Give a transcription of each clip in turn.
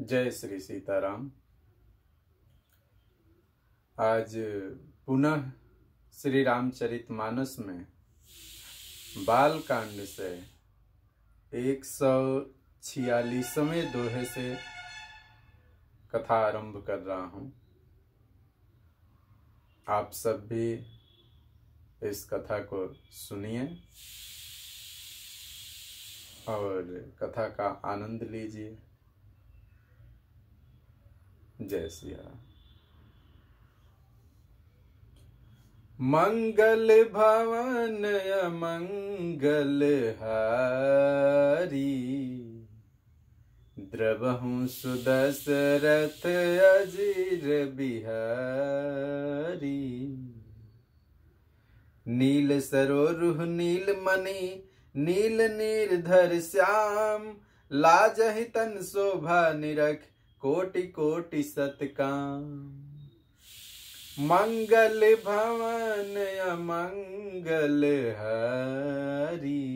जय श्री सीताराम आज पुनः श्री रामचरित मानस में बाल कांड से एक सौ छियालीसवें दोहे से कथा आरंभ कर रहा हूँ आप सब भी इस कथा को सुनिए और कथा का आनंद लीजिए जय राम मंगल भवन मंगल हारी द्रवहूं सुदशरथ अजीर बिहारी नील सरोरुह नील मणि नील धर श्याम लाजहितन शोभा निरख कोटि कोटि सतकाम मंगल भवन अमंगल हरी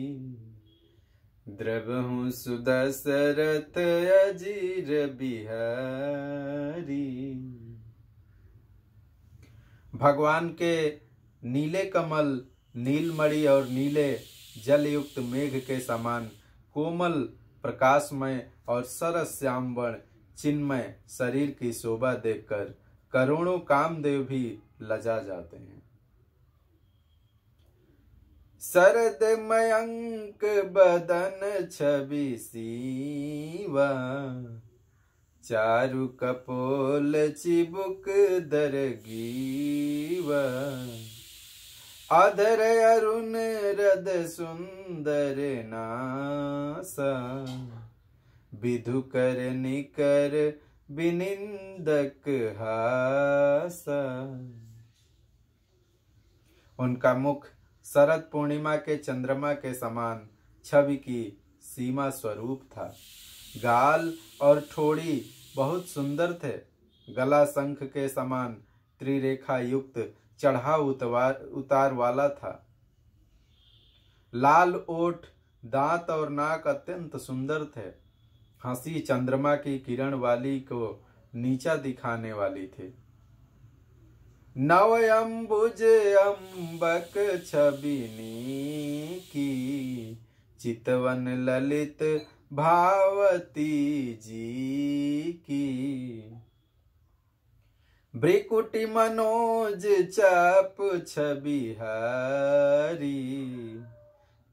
द्रवहु सुदशरथ अजीर बिहारी भगवान के नीले कमल नीलमणि और नीले जलयुक्त मेघ के समान कोमल प्रकाशमय और सरस श्याम वर्ण चिन्मय शरीर की शोभा देखकर करोड़ों कामदेव भी लजा जाते हैं शरद मयंक बदन छवि सीवा चारु कपोल चिबुक दरगीवा अधर अरुण रद सुंदर नासा विधु कर निकर विनिंदक हास उनका मुख शरद पूर्णिमा के चंद्रमा के समान छवि की सीमा स्वरूप था गाल और ठोड़ी बहुत सुंदर थे गला शंख के समान त्रिरेखा युक्त चढ़ा उतार वाला था लाल ओठ दांत और नाक अत्यंत सुंदर थे हंसी चंद्रमा की किरण वाली को नीचा दिखाने वाली थी नवयम्बुज अम्बक छबिनी की चितवन ललित भावती जी की ब्रिकुटी मनोज चप छबिहारी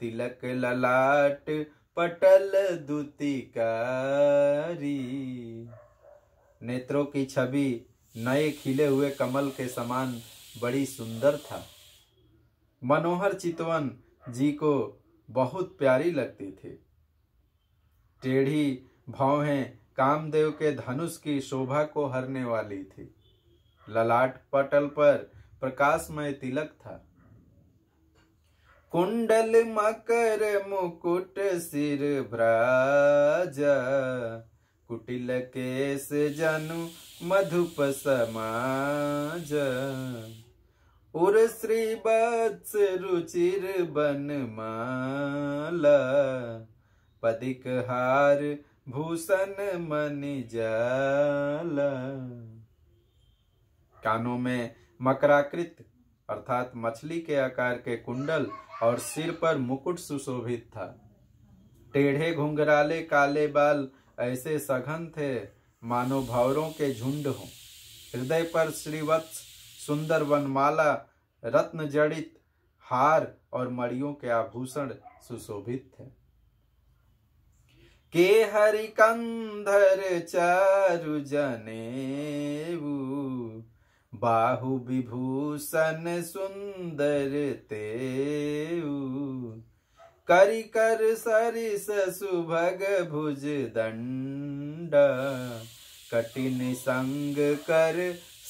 तिलक ललाट पटल दुतिकारी नेत्रों की छवि नए खिले हुए कमल के समान बड़ी सुंदर था मनोहर चितवन जी को बहुत प्यारी लगती थी टेढ़ी भावें कामदेव के धनुष की शोभा को हरने वाली थी ललाट पटल पर प्रकाशमय तिलक था कुंडल मकर मुकुट सिर भ्राज कुटिल केश जनु मधुप समाज उर श्री बत्स रुचिर बन माला पदिक हार भूषण मनि जाला कानों में मकराकृत अर्थात मछली के आकार के कुंडल और सिर पर मुकुट सुशोभित था टेढ़े घुंघराले काले बाल ऐसे सघन थे मानो भावरों के झुंड हों हृदय पर श्रीवत्स सुंदर वनमाला रत्न जड़ित हार और मड़ियों के आभूषण सुशोभित थे के हरिकंधर चारु जनेऊ बाहु विभूषण सुंदर ते करि कर सरिस सुभग भुज दंड कटिन संग कर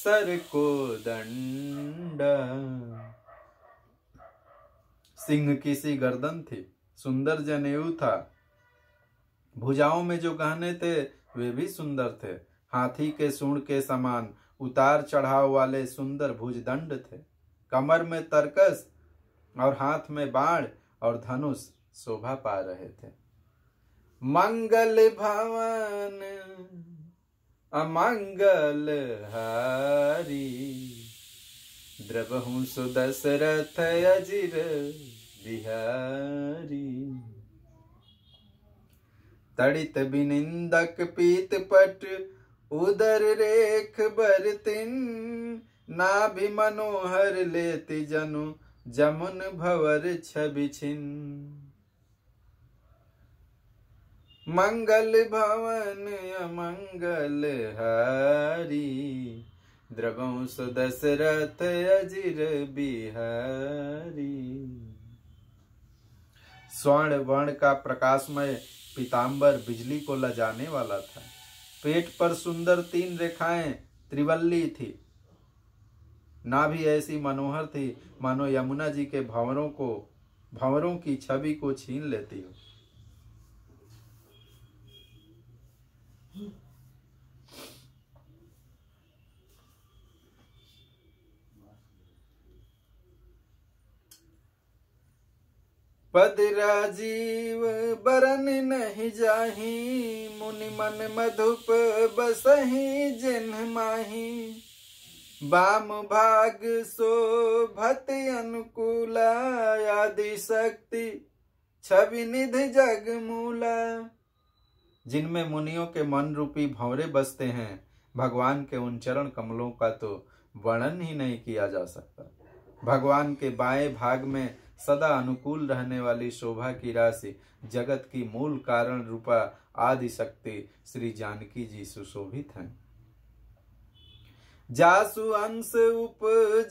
सर को दंड सिंह की सी गर्दन थी सुंदर जनेऊ था भुजाओं में जो गहने थे वे भी सुंदर थे हाथी के सूण के समान उतार चढ़ाव वाले सुंदर भुजदंड थे कमर में तरकस और हाथ में बाण और धनुष शोभा पा रहे थे मंगल भवन अमंगल हारी द्रवहु सुदशरथ अजिर बिहारी तड़ित बिनिंदक पीत पट उदर रेख बरतिन भी मनोहर लेति जनु जमुन भवर छबिछिन मंगल भवन अमंगल हारी द्रगों सुदशरथ अजिर बिहारी स्वर्ण वर्ण का प्रकाशमय पीताम्बर बिजली को लजाने वाला था पेट पर सुंदर तीन रेखाएं त्रिवल्ली थी नाभि ऐसी मनोहर थी मानो यमुना जी के भंवरों को भंवरों की छवि को छीन लेती हो पद राजीव बरन नहीं जाही मुनि मन मधुप बसही जिन माही बाम भाग भत अनुकूला आदि शक्ति छवि जग जगमूला जिनमें मुनियों के मन रूपी भंवरे बसते हैं भगवान के उन चरण कमलों का तो वर्णन ही नहीं किया जा सकता भगवान के बाएं भाग में सदा अनुकूल रहने वाली शोभा की राशि जगत की मूल कारण रूपा आदि शक्ति श्री जानकी जी सुशोभित हैं जासु अंश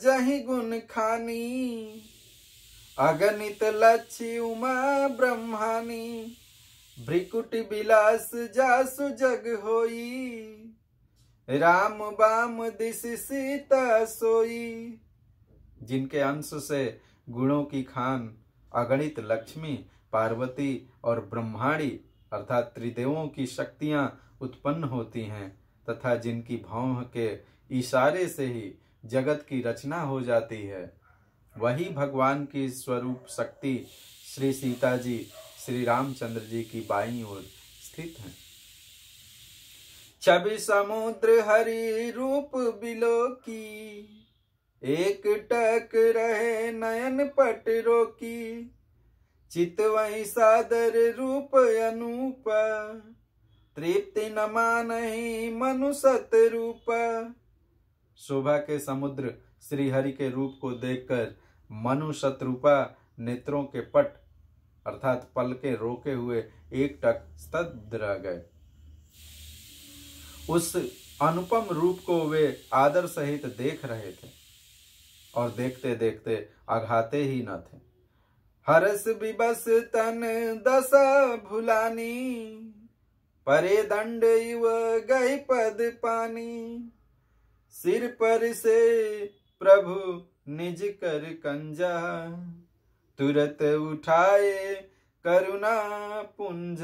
जही गुण खानी अगणित लक्ष्य उमा ब्रह्मानी भ्रिकुट बिलास जासु जग होई राम बाम दिश सीता सोई जिनके अंश से गुणों की खान अगणित लक्ष्मी पार्वती और ब्रह्माणी अर्थात त्रिदेवों की शक्तियां उत्पन्न होती हैं तथा जिनकी भाव के इशारे से ही जगत की रचना हो जाती है वही भगवान की स्वरूप शक्ति श्री सीता जी श्री रामचंद्र जी की बाई ओर स्थित है छवि समुद्र हरि रूप बिलो की एक टक रहे नयन पट की चित वही सादर रूप अनूप तृप्ति न मान मनु सत रूप शोभा के समुद्र श्री हरि के रूप को देखकर मनु शत्रुपा नेत्रों के पट अर्थात पल के रोके हुए एक टक स्तब्ध रह गए उस अनुपम रूप को वे आदर सहित देख रहे थे और देखते देखते अघाते ही न थे हरस बिबस तन दशा भुलानी परे दंड गई पद पानी सिर पर से प्रभु निज कर कंजा तुरत उठाए करुणा पुंज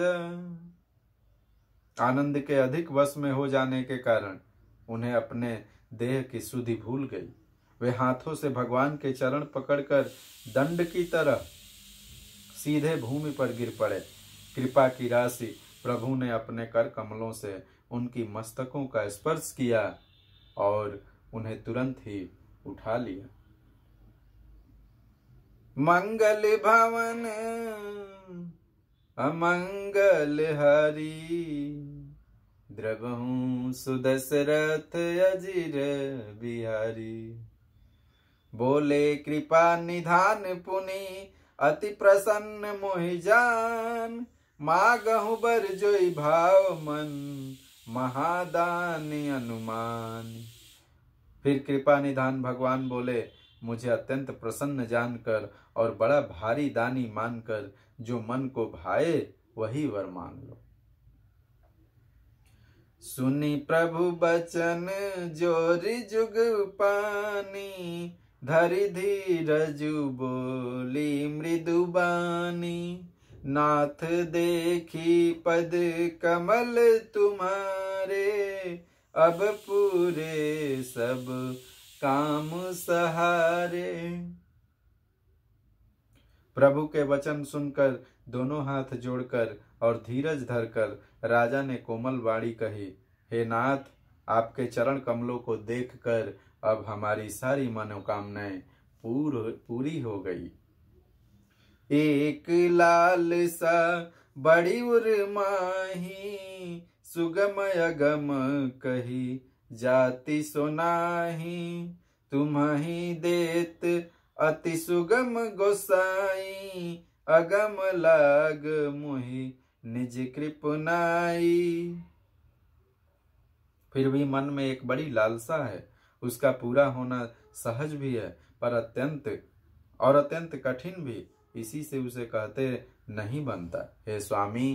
आनंद के अधिक वश में हो जाने के कारण उन्हें अपने देह की सुधि भूल गई वे हाथों से भगवान के चरण पकड़कर दंड की तरह सीधे भूमि पर गिर पड़े कृपा की राशि प्रभु ने अपने कर कमलों से उनकी मस्तकों का स्पर्श किया और उन्हें तुरंत ही उठा लिया मंगल भवन अमंगल हरी द्रगहू सुदशरथ अजीर बिहारी बोले कृपा निधान पुनि अति प्रसन्न मोहिजान मागहु बर जोई भाव मन महादान अनुमान फिर कृपा निधान भगवान बोले मुझे अत्यंत प्रसन्न जानकर और बड़ा भारी दानी मानकर जो मन को भाए वही वर मांग लो सुनी प्रभु बचन जोरी जुग पानी धरि धीरजु बोली बानी नाथ देखी पद कमल तुम्हारे अब पूरे सब काम सहारे प्रभु के वचन सुनकर दोनों हाथ जोड़कर और धीरज धरकर राजा ने कोमल वाणी कही हे नाथ आपके चरण कमलों को देखकर अब हमारी सारी मनोकामनाएं पूर पूरी हो गई एक लाल सा बड़ी उर माही सुगम अगम कही जाति सुनाही तुम्ही देत अति सुगम गोसाई अगम लाग मुहि निज कृपनाई फिर भी मन में एक बड़ी लालसा है उसका पूरा होना सहज भी है पर अत्यंत और अत्यंत कठिन भी इसी से उसे कहते नहीं बनता हे स्वामी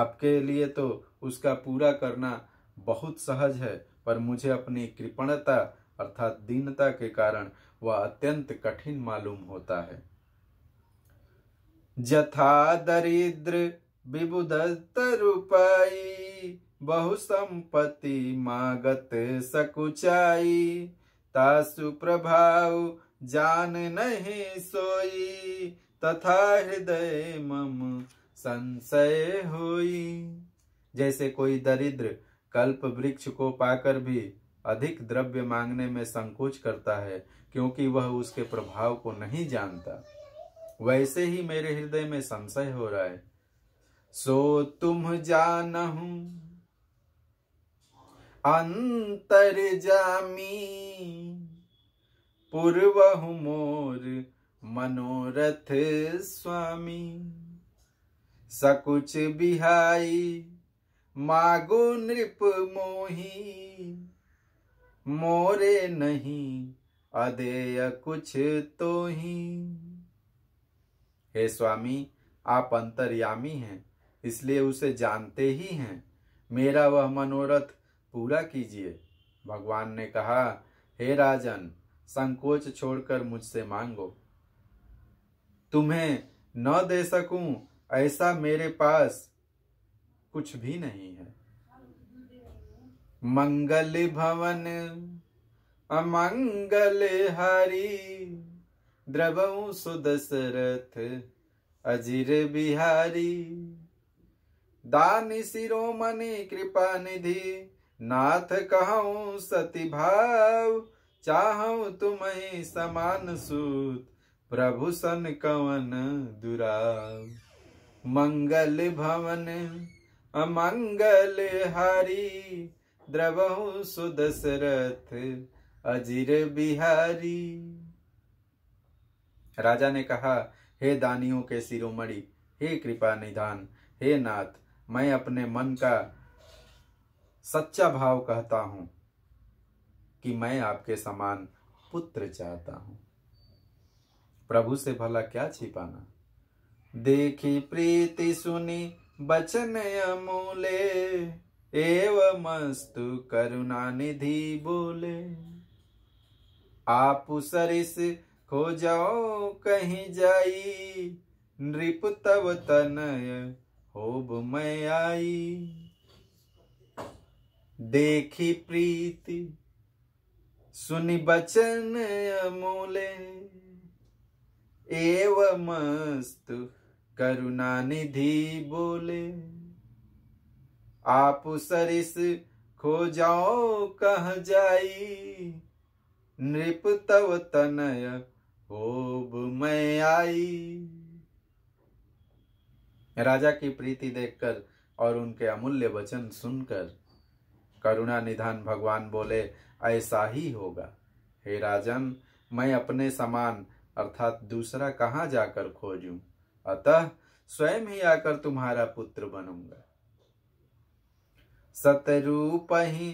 आपके लिए तो उसका पूरा करना बहुत सहज है पर मुझे अपनी कृपणता अर्थात दीनता के कारण वह अत्यंत कठिन मालूम होता है जथा दरिद्र विबुदत्त रूपाई बहु संपत्ति मागत सकुचाई तासु प्रभाव जान नहीं सोई तथा हृदय मम संशय होई जैसे कोई दरिद्र कल्प वृक्ष को पाकर भी अधिक द्रव्य मांगने में संकोच करता है क्योंकि वह उसके प्रभाव को नहीं जानता वैसे ही मेरे हृदय में संशय हो रहा है सो तुम जानहूं अंतर जामी पूर्व मोर मनोरथ स्वामी सकुच बिहाई मागो नृप मोही मोरे नहीं अदेय कुछ तो ही हे स्वामी आप अंतर्यामी हैं इसलिए उसे जानते ही हैं मेरा वह मनोरथ पूरा कीजिए भगवान ने कहा हे राजन संकोच छोड़कर मुझसे मांगो तुम्हें न दे सकूं ऐसा मेरे पास कुछ भी नहीं है मंगल भवन अमंगल हरी द्रव सुदशरथ अजीर बिहारी दान मनी कृपा निधि नाथ कहूँ सती भाव चाहूँ तुम्हें समान सूत प्रभु सन कवन दुराव मंगल भवन अमंगल हरि द्रवहु सुदशरथ अजीर बिहारी राजा ने कहा हे दानियों के सिरोमणि हे कृपा निधान हे नाथ मैं अपने मन का सच्चा भाव कहता हूं कि मैं आपके समान पुत्र चाहता हूं प्रभु से भला क्या छिपाना देखी प्रीति सुनी बचन अमूले एवं मस्तु करुणा निधि बोले आप सरिस खो जाओ कहीं जाई नृप तब तनय होब मैं आई देखी प्रीति सुनी बचन अमूले एव मस्त करुणा निधि बोले आप सरिस खो जाओ कह जाई नृप तव तनय ओब मैं आई राजा की प्रीति देखकर और उनके अमूल्य वचन सुनकर करुणा निधान भगवान बोले ऐसा ही होगा हे राजन मैं अपने समान अर्थात दूसरा कहाँ जाकर खोजूं अतः स्वयं ही आकर तुम्हारा पुत्र बनूंगा सतरूप ही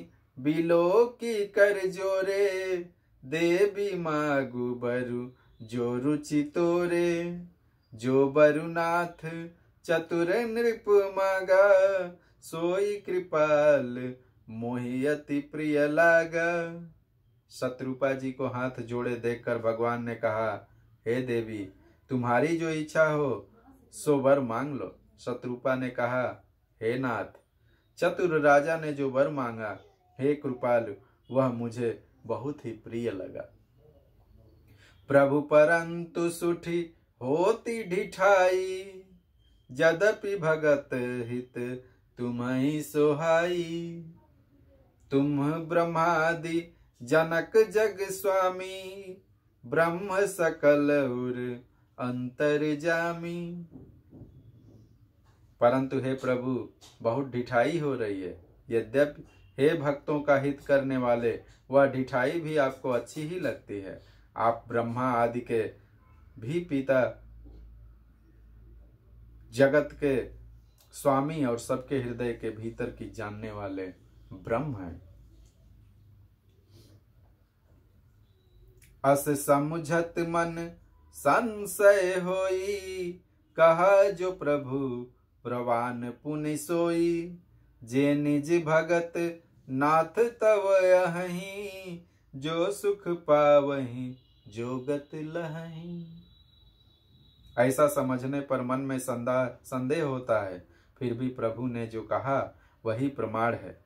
बिलो की कर जोरे देवी मागु बरु जो रुचि तोरे जो बरुनाथ चतुर नृप मागा सोई कृपाल मोहियति प्रिय लाग शत्रुपा जी को हाथ जोड़े देखकर भगवान ने कहा हे hey देवी तुम्हारी जो इच्छा हो सो वर मांग लो शत्रुपा ने कहा हे hey नाथ चतुर राजा ने जो वर मांगा हे कृपालु वह मुझे बहुत ही प्रिय लगा प्रभु परंतु सुठी होती ढिठाई यद्यपि भगत हित तुम्हें सोहाई तुम ब्रह्मादि जनक जग स्वामी ब्रह्म सकल उर अंतर जामी परंतु हे प्रभु बहुत ढिठाई हो रही है यद्यपि हे भक्तों का हित करने वाले वह ढिठाई भी आपको अच्छी ही लगती है आप ब्रह्मा आदि के भी पिता जगत के स्वामी और सबके हृदय के भीतर की जानने वाले ब्रह्म है अस समुझत मन संशय होई कहा जो प्रभु प्रवान पुनि सोई जे निज भगत नाथ तव अही जो सुख पावही जोगत लही ऐसा समझने पर मन में संदेह होता है फिर भी प्रभु ने जो कहा वही प्रमाण है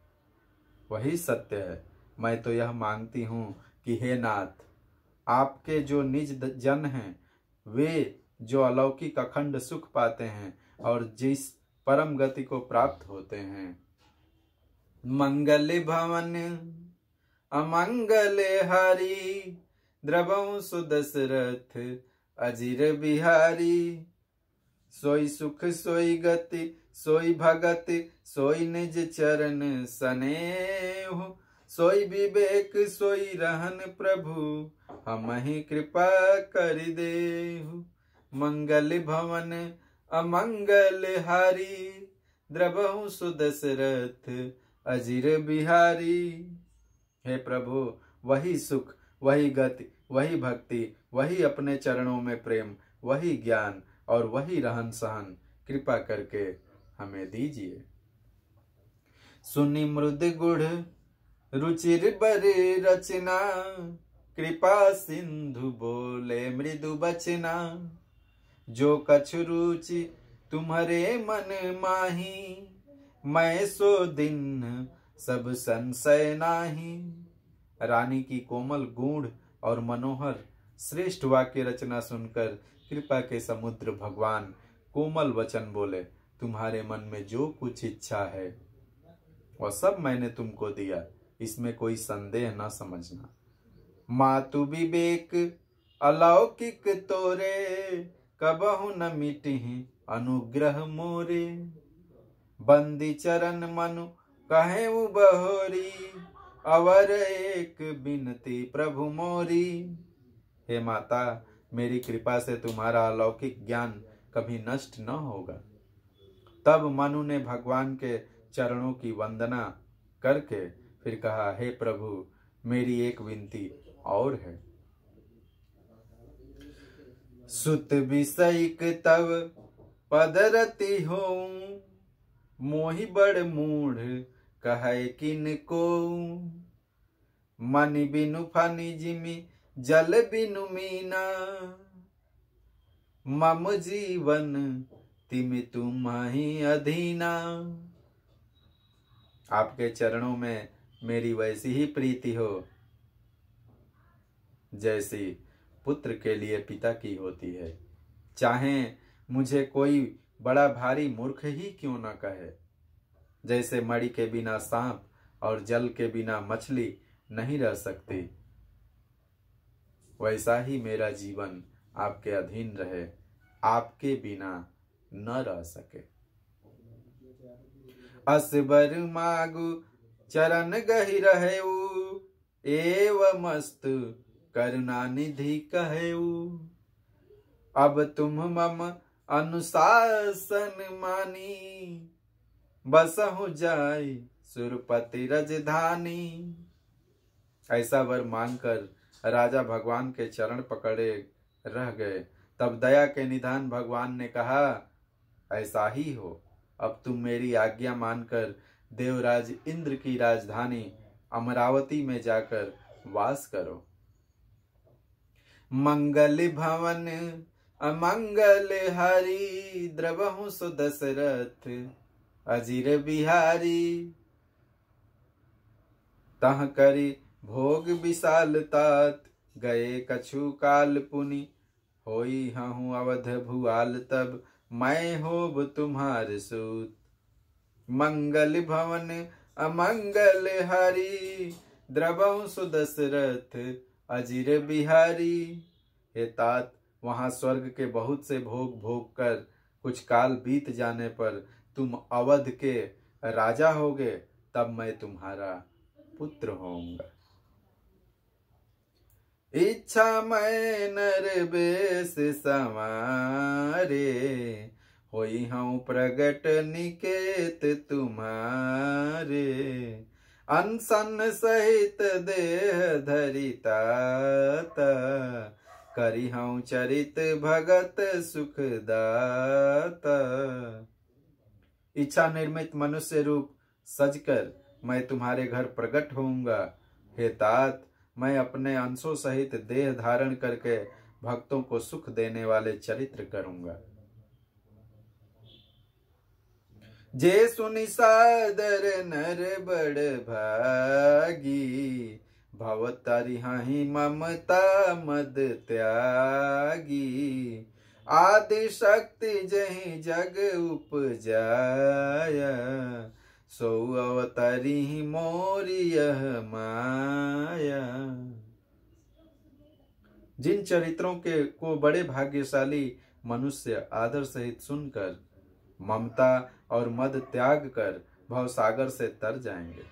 वही सत्य है मैं तो यह मांगती हूँ कि हे नाथ आपके जो निज जन हैं वे जो अलौकिक अखंड सुख पाते हैं और जिस परम गति को प्राप्त होते हैं मंगल भवन अमंगल हरि द्रवो सुदशरथ अजीर बिहारी सोई सुख सोई गति सोई भगत सोई निज चरण सनेहु सोई विवेक सोई रहन प्रभु हम ही कृपा कर दे मंगल भवन अमंगल हारी द्रबहु सुदशरथ अजीर बिहारी हे प्रभु वही सुख वही गति वही भक्ति वही अपने चरणों में प्रेम वही ज्ञान और वही रहन सहन कृपा करके हमें दीजिए सुनी मृद गुढ़ रुचिर बरे रचना कृपा सिंधु बोले मृदु बचना जो कछु रुचि तुम्हारे मन माही मैं सो दिन सब संशय नाही रानी की कोमल गूढ़ और मनोहर श्रेष्ठ वाक्य रचना सुनकर कृपा के समुद्र भगवान कोमल वचन बोले तुम्हारे मन में जो कुछ इच्छा है वह सब मैंने तुमको दिया इसमें कोई संदेह ना समझना मातु विवेक अलौकिक तोरे कबहु न मिटि अनुग्रह मोरे बंदी चरण मनु कहे बहोरी अवर एक बिनती प्रभु मोरी हे माता मेरी कृपा से तुम्हारा अलौकिक ज्ञान कभी नष्ट न होगा तब मनु ने भगवान के चरणों की वंदना करके फिर कहा हे प्रभु मेरी एक विनती और है सुत विषयिक तब पदरति हो मोहि बड़ मूढ़ कह किन को मन बिनु फनी जिमी जल बिनु मीना मम जीवन भक्ति में तुम ही अधीना आपके चरणों में मेरी वैसी ही प्रीति हो जैसी पुत्र के लिए पिता की होती है चाहे मुझे कोई बड़ा भारी मूर्ख ही क्यों ना कहे जैसे मड़ी के बिना सांप और जल के बिना मछली नहीं रह सकती वैसा ही मेरा जीवन आपके अधीन रहे आपके बिना न रह सके असबर मागु चरण गही रहे एव मस्त करुणा निधि कहे अब तुम मम अनुशासन मानी बस हो जाय सुरपति रजधानी ऐसा वर मांगकर राजा भगवान के चरण पकड़े रह गए तब दया के निधान भगवान ने कहा ऐसा ही हो अब तुम मेरी आज्ञा मानकर देवराज इंद्र की राजधानी अमरावती में जाकर वास करो मंगल भवन अमंगल हरि द्रवहु सुदशरथ अजीर बिहारी तह करी भोग विशाल तात गए कछु काल पुनि होई हूँ अवध भुआल तब मैं हो तुम्हार सूत मंगल भवन अमंगल हरी द्रव सुदशरथ अजीर बिहारी हे तात वहां स्वर्ग के बहुत से भोग भोग कर कुछ काल बीत जाने पर तुम अवध के राजा होगे तब मैं तुम्हारा पुत्र होऊंगा इच्छा मैं नर बेस समारे होई हूँ प्रगट निकेत तुम्हारे अनसन सहित देह धरिता करी हूँ चरित भगत सुखदाता इच्छा निर्मित मनुष्य रूप सजकर मैं तुम्हारे घर प्रकट होऊंगा हे तात मैं अपने अंशों सहित देह धारण करके भक्तों को सुख देने वाले चरित्र करूंगा जे सुनि सादर नर बड़ भागी भवतारी हाही ममता मद त्यागी आदि शक्ति जही जग उपजाया सौ अवतारी मोरिय माया जिन चरित्रों के को बड़े भाग्यशाली मनुष्य आदर सहित सुनकर ममता और मद त्याग कर भव सागर से तर जाएंगे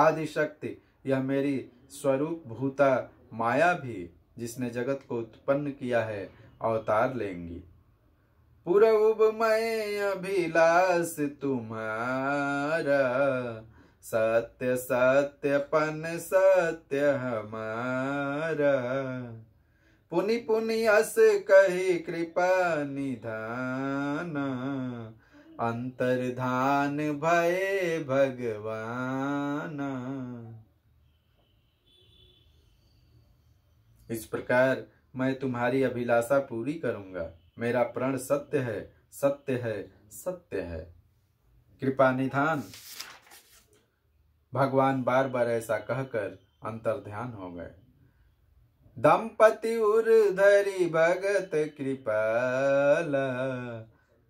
आदि शक्ति यह मेरी स्वरूप भूता माया भी जिसने जगत को उत्पन्न किया है अवतार लेंगी पूर्व मैं अभिलाष तुम्हारा सत्य सत्य पन सत्य हमारा पुनि पुनि अस कही कृपा निधान अंतर्धान भय भगवान इस प्रकार मैं तुम्हारी अभिलाषा पूरी करूंगा मेरा प्रण सत्य है सत्य है सत्य है कृपा निधान भगवान बार बार ऐसा कहकर अंतर ध्यान हो गए दंपति धरी भगत कृपाला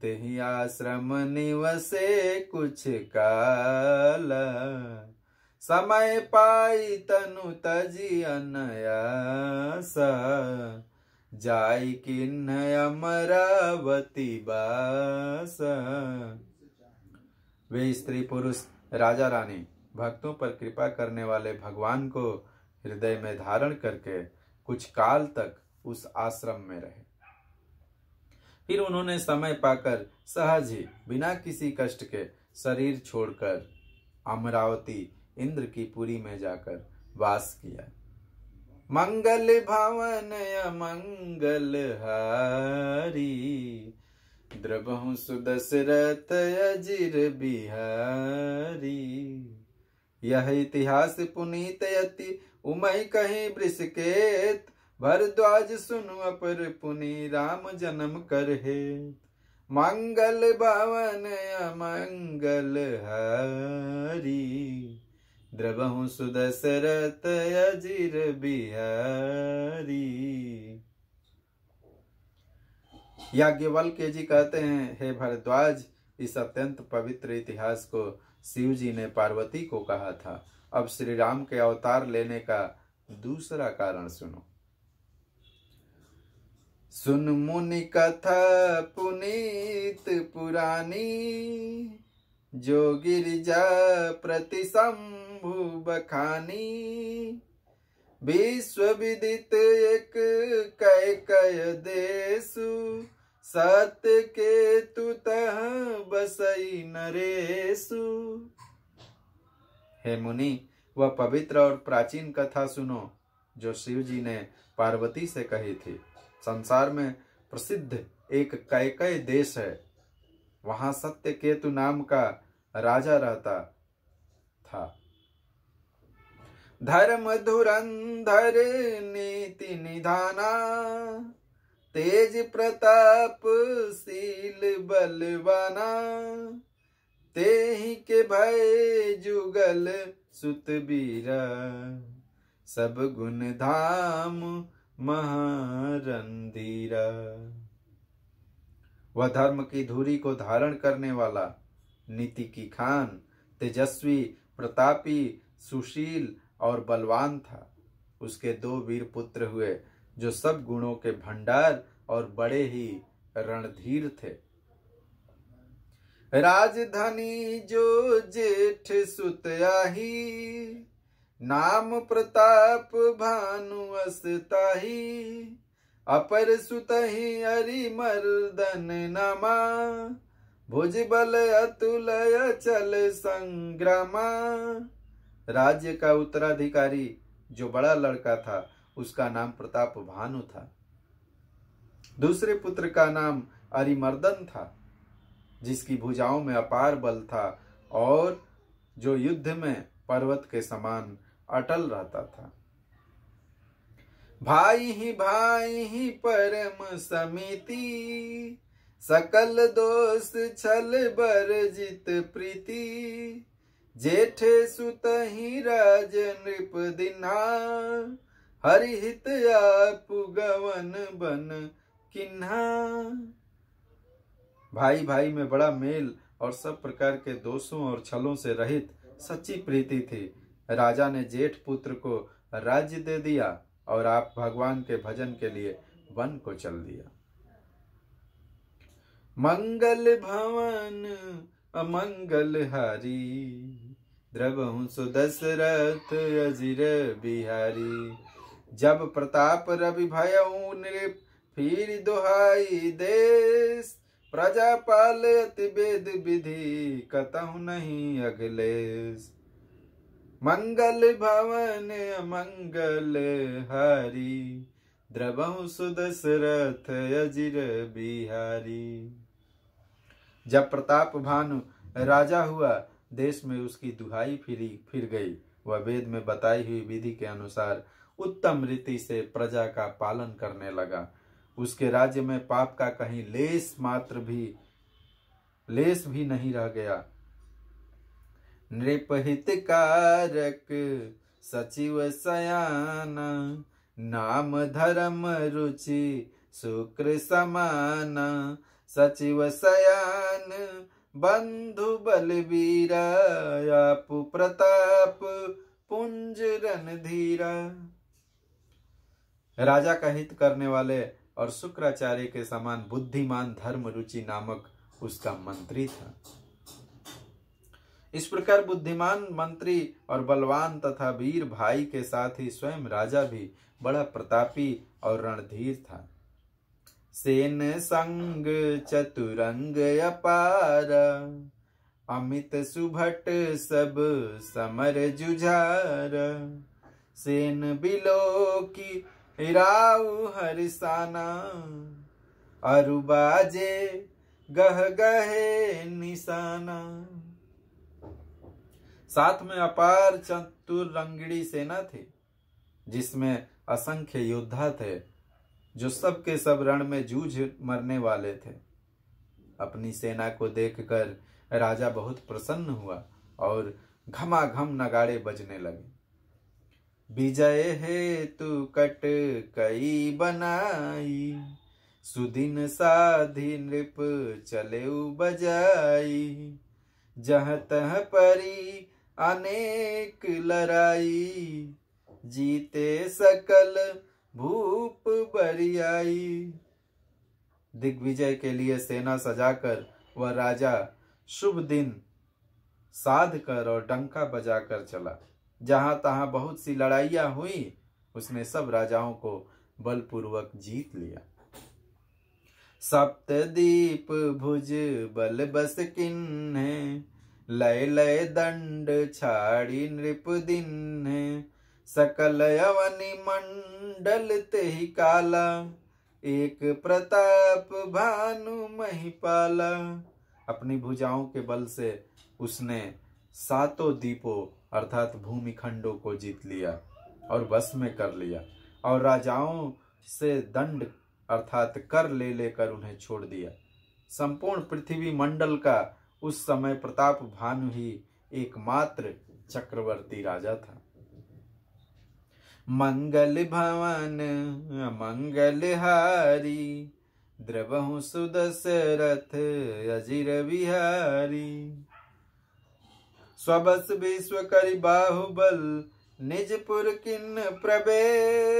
तेहि आश्रम निवसे कुछ काल समय पाई तनु तजी सा जाय किन्ह अमरावती बास वे स्त्री पुरुष राजा रानी भक्तों पर कृपा करने वाले भगवान को हृदय में धारण करके कुछ काल तक उस आश्रम में रहे फिर उन्होंने समय पाकर सहज ही बिना किसी कष्ट के शरीर छोड़कर अमरावती इंद्र की पुरी में जाकर वास किया मंगल भवन मंगल हारी द्रभु सुदशरथ अजिर बिहारी यह इतिहास पुनीत यति उमय कहीं बृषकेत भरद्वाज सुनु अपर पुनि राम जन्म कर हे मंगल भवन मंगल हारी द्रवहु सुदशरथ अजीर बिहारी याज्ञवल के जी कहते हैं हे भरद्वाज इस अत्यंत पवित्र इतिहास को शिव जी ने पार्वती को कहा था अब श्री राम के अवतार लेने का दूसरा कारण सुनो सुन मुनि कथा पुनीत पुरानी जो गिरिजा प्रतिसम शंभु बखानी विदित एक कय कय देसु सत्य के तु तह बसई नरेसु हे मुनि वह पवित्र और प्राचीन कथा सुनो जो शिव जी ने पार्वती से कही थी संसार में प्रसिद्ध एक कैकय देश है वहां सत्य केतु नाम का राजा रहता था धर्म धुरंधर नीति निधाना तेज प्रताप सील बलवाना ते ही के भय जुगल सुत बीरा सब गुण धाम महारंधीरा वह धर्म की धूरी को धारण करने वाला नीति की खान तेजस्वी प्रतापी सुशील और बलवान था उसके दो वीर पुत्र हुए जो सब गुणों के भंडार और बड़े ही रणधीर थे राजधानी जो जेठ सुतया ही नाम प्रताप भानु असताही अपर सुतही अरि मर्दन नमा भुज बल अतुल चल संग्रमा राज्य का उत्तराधिकारी जो बड़ा लड़का था उसका नाम प्रताप भानु था दूसरे पुत्र का नाम अरिमर्दन था जिसकी भुजाओं में अपार बल था और जो युद्ध में पर्वत के समान अटल रहता था भाई ही भाई ही परम समिति सकल दोस्त छल बर जित प्रीति जेठ सुत ही राज नृप दिना हरिहित आप गवन बन किन्हा भाई भाई में बड़ा मेल और सब प्रकार के दोषों और छलों से रहित सच्ची प्रीति थी राजा ने जेठ पुत्र को राज्य दे दिया और आप भगवान के भजन के लिए वन को चल दिया मंगल भवन अमंगल हरी द्रव सुदशरथ दशरथ अजिर बिहारी जब प्रताप रवि भय फिर दोहाई देश प्रजा पाल अति वेद विधि कतु नहीं अखिलेश मंगल भवन मंगल हरी द्रवहु सुदशरथ अजिर बिहारी जब प्रताप भानु राजा हुआ देश में उसकी दुहाई फिरी फिर गई वह वेद में बताई हुई विधि के अनुसार उत्तम रीति से प्रजा का पालन करने लगा उसके राज्य में पाप का कहीं लेस मात्र भी लेस भी नहीं रह गया नृपहित कारक सचिव सयान नाम धर्म रुचि शुक्र समान सचिव सयान बंधु बलबीरा आप प्रताप पुंज रन धीरा राजा का हित करने वाले और शुक्राचार्य के समान बुद्धिमान धर्म रुचि नामक उसका मंत्री था इस प्रकार बुद्धिमान मंत्री और बलवान तथा वीर भाई के साथ ही स्वयं राजा भी बड़ा प्रतापी और रणधीर था सेन संग चतुरंग अपार अमित सुभट सब समर जुझार सेन बिलो की राउ हरिसाना अरुबाजे गह गहे निशाना साथ में अपार चतुर रंगड़ी सेना थी जिसमें असंख्य योद्धा थे जो सब के सब रण में जूझ मरने वाले थे अपनी सेना को देखकर राजा बहुत प्रसन्न हुआ और घमाघम नगाड़े बजने लगे विजय है तू कट कई बनाई सुदिन साधि नृप चले बजाई जह तह परी अनेक लड़ाई जीते सकल भूप बरियाई दिग्विजय के लिए सेना सजाकर वह राजा शुभ दिन साध कर और डंका बजाकर चला जहां तहां बहुत सी लड़ाइया हुई उसने सब राजाओं को बलपूर्वक जीत लिया सप्तदीप भुज बल बस किन्हे लय लय दंड छाड़ी नृप दिन है सकल अवनि मंडल ते ही काला एक प्रताप भानु महिपाला अपनी भुजाओं के बल से उसने सातों दीपों अर्थात भूमिखंडों को जीत लिया और बस में कर लिया और राजाओं से दंड अर्थात कर ले लेकर उन्हें छोड़ दिया संपूर्ण पृथ्वी मंडल का उस समय प्रताप भानु ही एकमात्र चक्रवर्ती राजा था मंगल भवन मंगलहारी द्रवहु सुदशरथ अजीर बिहारी स्वबस विश्व करी बाहुबल निजपुर किन्न प्रवेश